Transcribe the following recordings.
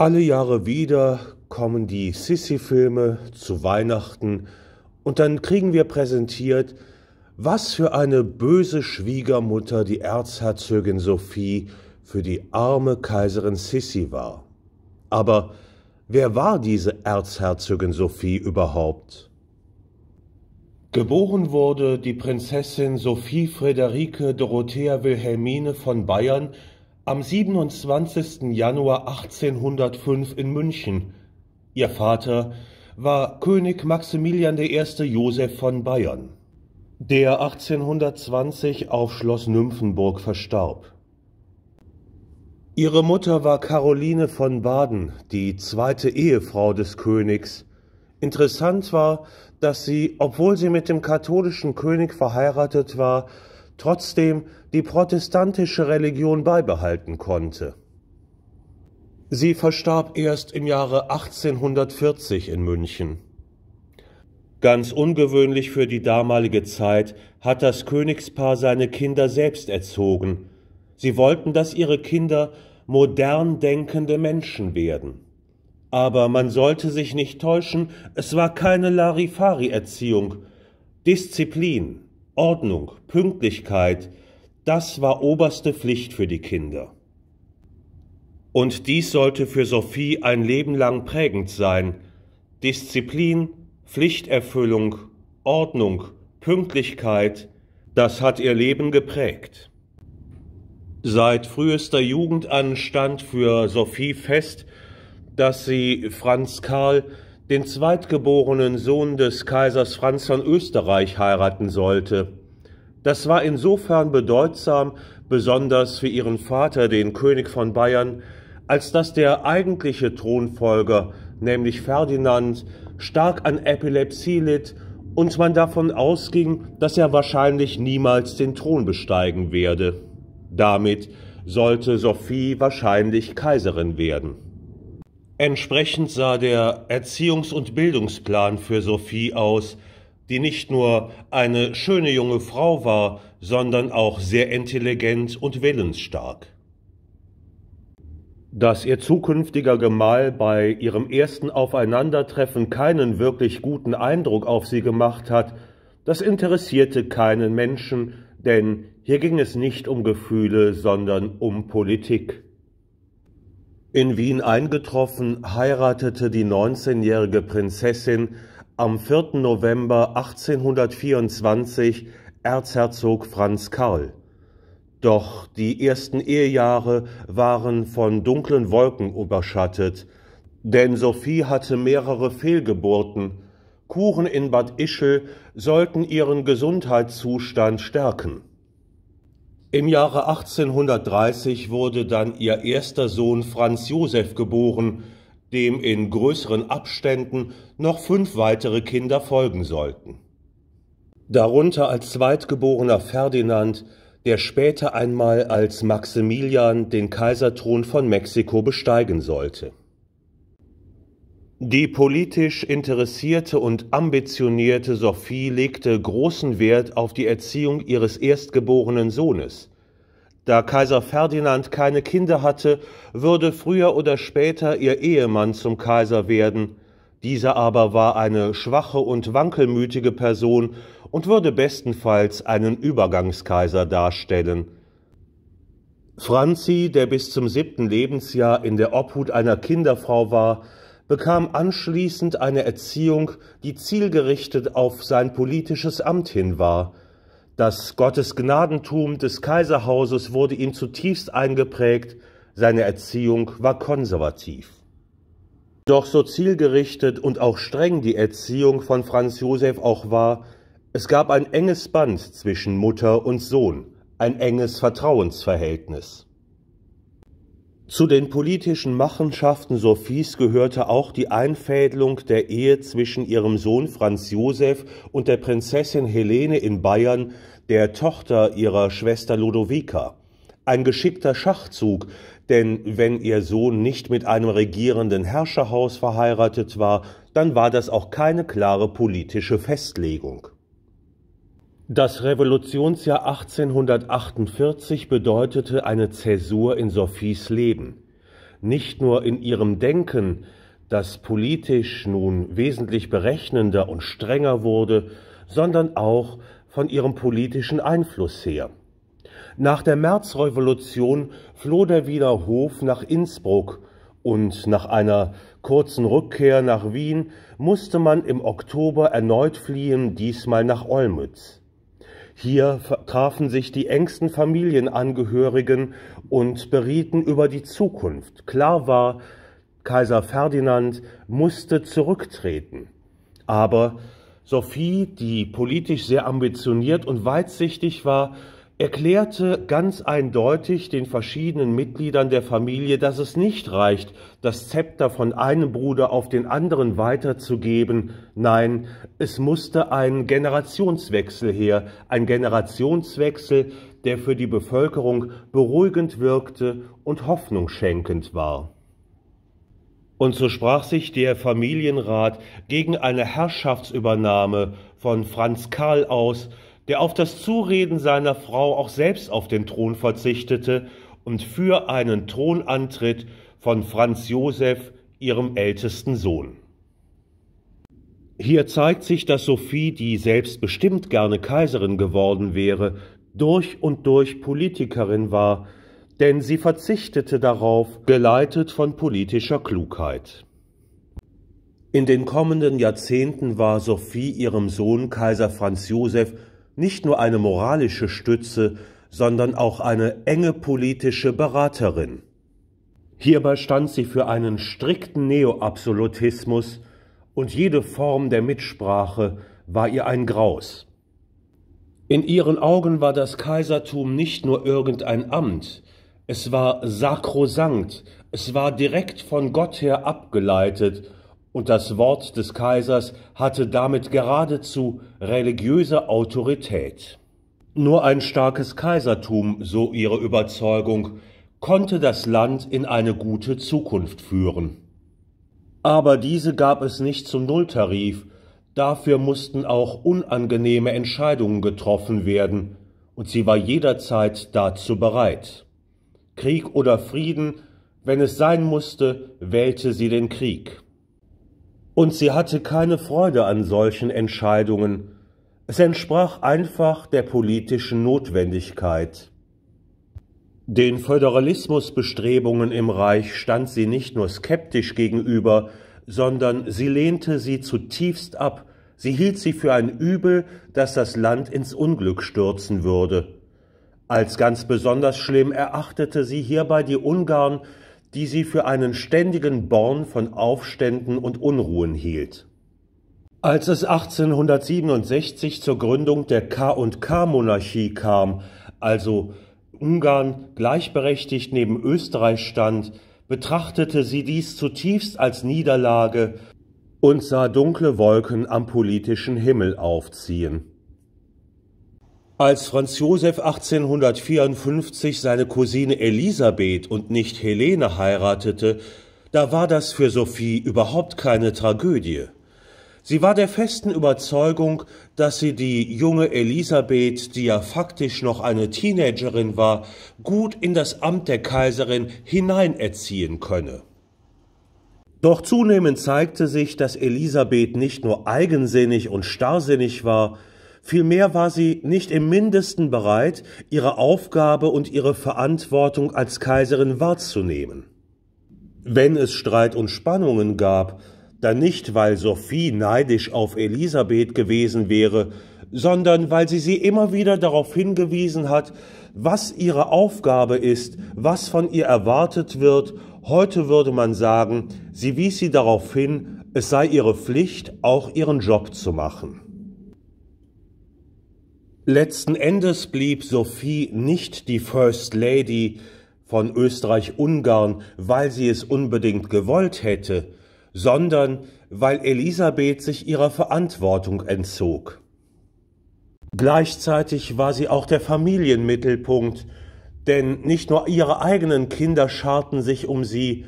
Alle Jahre wieder kommen die Sissi-Filme zu Weihnachten und dann kriegen wir präsentiert, was für eine böse Schwiegermutter die Erzherzogin Sophie für die arme Kaiserin Sissi war. Aber wer war diese Erzherzogin Sophie überhaupt? Geboren wurde die Prinzessin Sophie Friederike Dorothea Wilhelmine von Bayern am 27. Januar 1805 in München. Ihr Vater war König Maximilian I. Joseph von Bayern, der 1820 auf Schloss Nymphenburg verstarb. Ihre Mutter war Caroline von Baden, die zweite Ehefrau des Königs. Interessant war, dass sie, obwohl sie mit dem katholischen König verheiratet war, trotzdem die protestantische Religion beibehalten konnte. Sie verstarb erst im Jahre 1840 in München. Ganz ungewöhnlich für die damalige Zeit hat das Königspaar seine Kinder selbst erzogen. Sie wollten, dass ihre Kinder modern denkende Menschen werden. Aber man sollte sich nicht täuschen, es war keine Larifari-Erziehung. Disziplin, Ordnung, Pünktlichkeit, das war oberste Pflicht für die Kinder. Und dies sollte für Sophie ein Leben lang prägend sein. Disziplin, Pflichterfüllung, Ordnung, Pünktlichkeit, das hat ihr Leben geprägt. Seit frühester Jugend an stand für Sophie fest, dass sie Franz Karl den zweitgeborenen Sohn des Kaisers Franz von Österreich heiraten sollte. Das war insofern bedeutsam, besonders für ihren Vater, den König von Bayern, als dass der eigentliche Thronfolger, nämlich Ferdinand, stark an Epilepsie litt und man davon ausging, dass er wahrscheinlich niemals den Thron besteigen werde. Damit sollte Sophie wahrscheinlich Kaiserin werden. Entsprechend sah der Erziehungs- und Bildungsplan für Sophie aus, die nicht nur eine schöne junge Frau war, sondern auch sehr intelligent und willensstark. Dass ihr zukünftiger Gemahl bei ihrem ersten Aufeinandertreffen keinen wirklich guten Eindruck auf sie gemacht hat, das interessierte keinen Menschen, denn hier ging es nicht um Gefühle, sondern um Politik. In Wien eingetroffen, heiratete die 19-jährige Prinzessin am 4. November 1824 Erzherzog Franz Karl. Doch die ersten Ehejahre waren von dunklen Wolken überschattet, denn Sophie hatte mehrere Fehlgeburten. Kuren in Bad Ischl sollten ihren Gesundheitszustand stärken. Im Jahre 1830 wurde dann ihr erster Sohn Franz Josef geboren, dem in größeren Abständen noch fünf weitere Kinder folgen sollten. Darunter als zweitgeborener Ferdinand, der später einmal als Maximilian den Kaiserthron von Mexiko besteigen sollte die politisch interessierte und ambitionierte Sophie legte großen Wert auf die Erziehung ihres erstgeborenen Sohnes. Da Kaiser Ferdinand keine Kinder hatte, würde früher oder später ihr Ehemann zum Kaiser werden, dieser aber war eine schwache und wankelmütige Person und würde bestenfalls einen Übergangskaiser darstellen. Franzi, der bis zum siebten Lebensjahr in der Obhut einer Kinderfrau war, bekam anschließend eine Erziehung, die zielgerichtet auf sein politisches Amt hin war. Das Gottesgnadentum des Kaiserhauses wurde ihm zutiefst eingeprägt, seine Erziehung war konservativ. Doch so zielgerichtet und auch streng die Erziehung von Franz Josef auch war, es gab ein enges Band zwischen Mutter und Sohn, ein enges Vertrauensverhältnis. Zu den politischen Machenschaften Sophies gehörte auch die Einfädelung der Ehe zwischen ihrem Sohn Franz Josef und der Prinzessin Helene in Bayern, der Tochter ihrer Schwester Ludovica. Ein geschickter Schachzug, denn wenn ihr Sohn nicht mit einem regierenden Herrscherhaus verheiratet war, dann war das auch keine klare politische Festlegung. Das Revolutionsjahr 1848 bedeutete eine Zäsur in Sophies Leben, nicht nur in ihrem Denken, das politisch nun wesentlich berechnender und strenger wurde, sondern auch von ihrem politischen Einfluss her. Nach der Märzrevolution floh der Wiener Hof nach Innsbruck und nach einer kurzen Rückkehr nach Wien musste man im Oktober erneut fliehen, diesmal nach Olmütz. Hier trafen sich die engsten Familienangehörigen und berieten über die Zukunft. Klar war, Kaiser Ferdinand musste zurücktreten. Aber Sophie, die politisch sehr ambitioniert und weitsichtig war, erklärte ganz eindeutig den verschiedenen Mitgliedern der Familie, dass es nicht reicht, das Zepter von einem Bruder auf den anderen weiterzugeben. Nein, es musste ein Generationswechsel her, ein Generationswechsel, der für die Bevölkerung beruhigend wirkte und hoffnungsschenkend war. Und so sprach sich der Familienrat gegen eine Herrschaftsübernahme von Franz Karl aus, der auf das Zureden seiner Frau auch selbst auf den Thron verzichtete und für einen Thron antritt von Franz Josef, ihrem ältesten Sohn. Hier zeigt sich, dass Sophie, die selbst bestimmt gerne Kaiserin geworden wäre, durch und durch Politikerin war, denn sie verzichtete darauf, geleitet von politischer Klugheit. In den kommenden Jahrzehnten war Sophie ihrem Sohn Kaiser Franz Joseph nicht nur eine moralische Stütze, sondern auch eine enge politische Beraterin. Hierbei stand sie für einen strikten Neoabsolutismus und jede Form der Mitsprache war ihr ein Graus. In ihren Augen war das Kaisertum nicht nur irgendein Amt, es war sakrosankt, es war direkt von Gott her abgeleitet und das Wort des Kaisers hatte damit geradezu religiöse Autorität. Nur ein starkes Kaisertum, so ihre Überzeugung, konnte das Land in eine gute Zukunft führen. Aber diese gab es nicht zum Nulltarif, dafür mussten auch unangenehme Entscheidungen getroffen werden, und sie war jederzeit dazu bereit. Krieg oder Frieden, wenn es sein musste, wählte sie den Krieg. Und sie hatte keine Freude an solchen Entscheidungen. Es entsprach einfach der politischen Notwendigkeit. Den Föderalismusbestrebungen im Reich stand sie nicht nur skeptisch gegenüber, sondern sie lehnte sie zutiefst ab, sie hielt sie für ein Übel, das das Land ins Unglück stürzen würde. Als ganz besonders schlimm erachtete sie hierbei die Ungarn, die sie für einen ständigen Born von Aufständen und Unruhen hielt. Als es 1867 zur Gründung der K&K-Monarchie kam, also Ungarn gleichberechtigt neben Österreich stand, betrachtete sie dies zutiefst als Niederlage und sah dunkle Wolken am politischen Himmel aufziehen als Franz Josef 1854 seine Cousine Elisabeth und nicht Helene heiratete, da war das für Sophie überhaupt keine Tragödie. Sie war der festen Überzeugung, dass sie die junge Elisabeth, die ja faktisch noch eine Teenagerin war, gut in das Amt der Kaiserin hineinerziehen könne. Doch zunehmend zeigte sich, dass Elisabeth nicht nur eigensinnig und starrsinnig war, Vielmehr war sie nicht im mindesten bereit, ihre Aufgabe und ihre Verantwortung als Kaiserin wahrzunehmen. Wenn es Streit und Spannungen gab, dann nicht, weil Sophie neidisch auf Elisabeth gewesen wäre, sondern weil sie sie immer wieder darauf hingewiesen hat, was ihre Aufgabe ist, was von ihr erwartet wird. Heute würde man sagen, sie wies sie darauf hin, es sei ihre Pflicht, auch ihren Job zu machen. Letzten Endes blieb Sophie nicht die First Lady von Österreich-Ungarn, weil sie es unbedingt gewollt hätte, sondern weil Elisabeth sich ihrer Verantwortung entzog. Gleichzeitig war sie auch der Familienmittelpunkt, denn nicht nur ihre eigenen Kinder scharten sich um sie,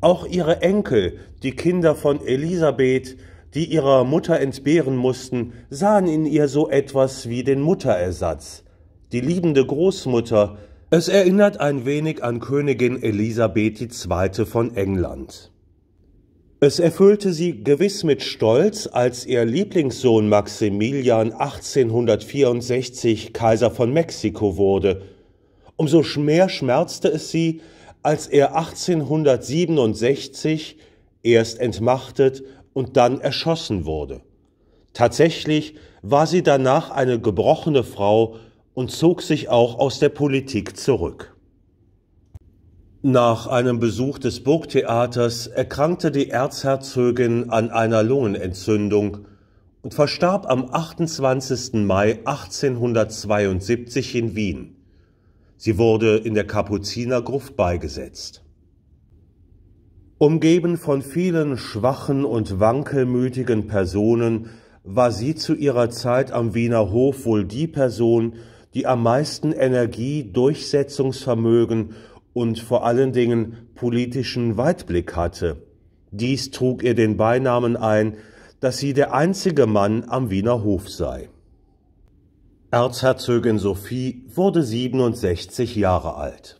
auch ihre Enkel, die Kinder von Elisabeth, die ihrer Mutter entbehren mussten, sahen in ihr so etwas wie den Mutterersatz, die liebende Großmutter, es erinnert ein wenig an Königin Elisabeth II. von England. Es erfüllte sie gewiss mit Stolz, als ihr Lieblingssohn Maximilian 1864 Kaiser von Mexiko wurde. Umso mehr schmerzte es sie, als er 1867, erst entmachtet und dann erschossen wurde. Tatsächlich war sie danach eine gebrochene Frau und zog sich auch aus der Politik zurück. Nach einem Besuch des Burgtheaters erkrankte die Erzherzogin an einer Lungenentzündung und verstarb am 28. Mai 1872 in Wien. Sie wurde in der Kapuzinergruft beigesetzt. Umgeben von vielen schwachen und wankelmütigen Personen war sie zu ihrer Zeit am Wiener Hof wohl die Person, die am meisten Energie, Durchsetzungsvermögen und vor allen Dingen politischen Weitblick hatte. Dies trug ihr den Beinamen ein, dass sie der einzige Mann am Wiener Hof sei. Erzherzogin Sophie wurde 67 Jahre alt.